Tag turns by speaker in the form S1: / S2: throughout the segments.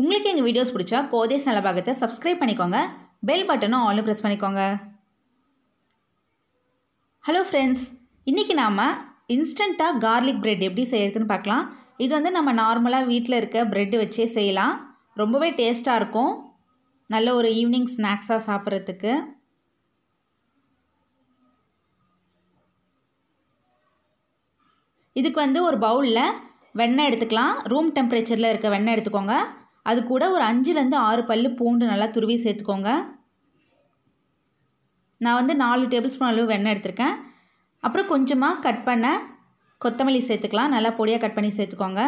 S1: உங்களுக்கு எங்கள் வீடியோஸ் பிடிச்சா கோதேஸ் பாகத்தை சப்ஸ்கிரைப் பண்ணிக்கோங்க பெல் பட்டனும் ஆலும் ப்ரெஸ் பண்ணிக்கோங்க ஹலோ ஃப்ரெண்ட்ஸ் இன்றைக்கி நாம் இன்ஸ்டண்ட்டாக கார்லிக் ப்ரெட் எப்படி செய்யறதுன்னு பார்க்கலாம் இது வந்து நம்ம நார்மலாக வீட்டில் இருக்க ப்ரெட்டு வச்சே செய்யலாம் ரொம்பவே டேஸ்ட்டாக இருக்கும் நல்ல ஒரு ஈவினிங் ஸ்நாக்ஸாக சாப்பிட்றதுக்கு இதுக்கு வந்து ஒரு பவுலில் வெண்ணெய் எடுத்துக்கலாம் ரூம் டெம்பரேச்சரில் இருக்க வெண்ணெய் எடுத்துக்கோங்க அது கூட ஒரு அஞ்சுலேருந்து ஆறு பல் பூண்டு நல்லா துருவி சேர்த்துக்கோங்க நான் வந்து நாலு டேபிள் ஸ்பூன் அளவு வெண்ணெய் எடுத்திருக்கேன் அப்புறம் கொஞ்சமாக கட் பண்ண கொத்தமல்லி சேர்த்துக்கலாம் நல்லா பொடியாக கட் பண்ணி சேர்த்துக்கோங்க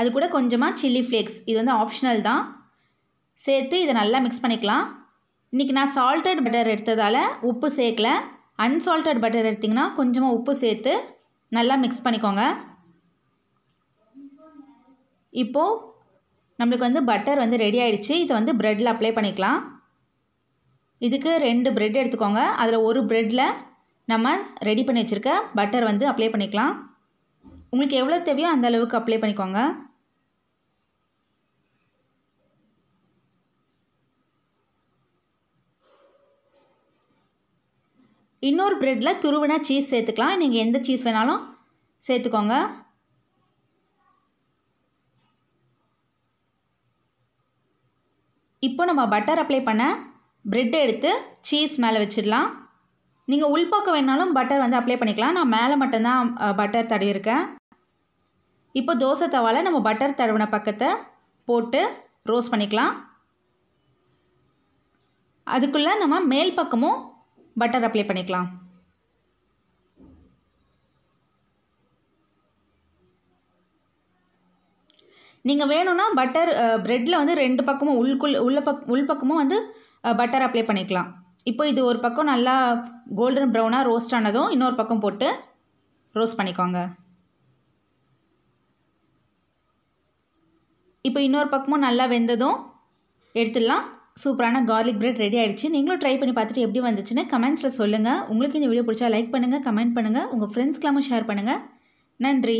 S1: அது கூட கொஞ்சமாக சில்லி ஃப்ளேக்ஸ் இது வந்து ஆப்ஷனல் தான் சேர்த்து இதை நல்லா மிக்ஸ் பண்ணிக்கலாம் இன்றைக்கி நான் சால்ட்டட் பட்டர் எடுத்ததால் உப்பு சேர்க்கல அன்சால்டட் பட்டர் எடுத்திங்கன்னா கொஞ்சமாக உப்பு சேர்த்து நல்லா மிக்ஸ் பண்ணிக்கோங்க இப்போது நம்மளுக்கு வந்து பட்டர் வந்து ரெடி ஆகிடுச்சு இதை வந்து ப்ரெட்டில் அப்ளை பண்ணிக்கலாம் இதுக்கு ரெண்டு ப்ரெட் எடுத்துக்கோங்க அதில் ஒரு ப்ரெட்டில் நம்ம ரெடி பண்ணி வச்சுருக்க பட்டர் வந்து அப்ளை பண்ணிக்கலாம் உங்களுக்கு எவ்வளோ தேவையோ அந்த அளவுக்கு அப்ளை பண்ணிக்கோங்க இன்னொரு ப்ரெட்டில் துருவினா சீஸ் சேர்த்துக்கலாம் நீங்கள் எந்த சீஸ் வேணாலும் சேர்த்துக்கோங்க இப்போ நம்ம பட்டர் அப்ளை பண்ண ப்ரெட்டை எடுத்து சீஸ் மேலே வச்சிடலாம் நீங்கள் உள்பக்கம் வேணாலும் பட்டர் வந்து அப்ளை பண்ணிக்கலாம் நான் மேலே மட்டும்தான் பட்டர் தடவிருக்கேன் இப்போ தோசை தவாவில் நம்ம பட்டர் தடவின பக்கத்தை போட்டு ரோஸ்ட் பண்ணிக்கலாம் அதுக்குள்ளே நம்ம மேல் பக்கமும் பட்டர் அப்ளை பண்ணிக்கலாம் நீங்கள் வேணும்னா பட்டர் ப்ரெட்டில் வந்து ரெண்டு பக்கமும் உள்குள் உள்ள பக் உள் பக்கமும் வந்து பட்டர் அப்ளை பண்ணிக்கலாம் இப்போ இது ஒரு பக்கம் நல்லா கோல்டன் ப்ரௌனாக ரோஸ்ட் ஆனதும் இன்னொரு பக்கம் போட்டு ரோஸ்ட் பண்ணிக்கோங்க இப்போ இன்னொரு பக்கமும் நல்லா வெந்ததும் எடுத்துடலாம் சூப்பரான கார்லிக் ப்ரெட் ரெடி ஆகிடுச்சு நீங்களும் ட்ரை பண்ணி பார்த்துட்டு எப்படி வந்துச்சுன்னு கமெண்ட்ஸில் சொல்லுங்கள் உங்களுக்கு இந்த வீடியோ பிடிச்சா லைக் பண்ணுங்கள் கமெண்ட் பண்ணுங்கள் உங்கள் ஃப்ரெண்ட்ஸ்க்கெல்லாமும் ஷேர் பண்ணுங்கள் நன்றி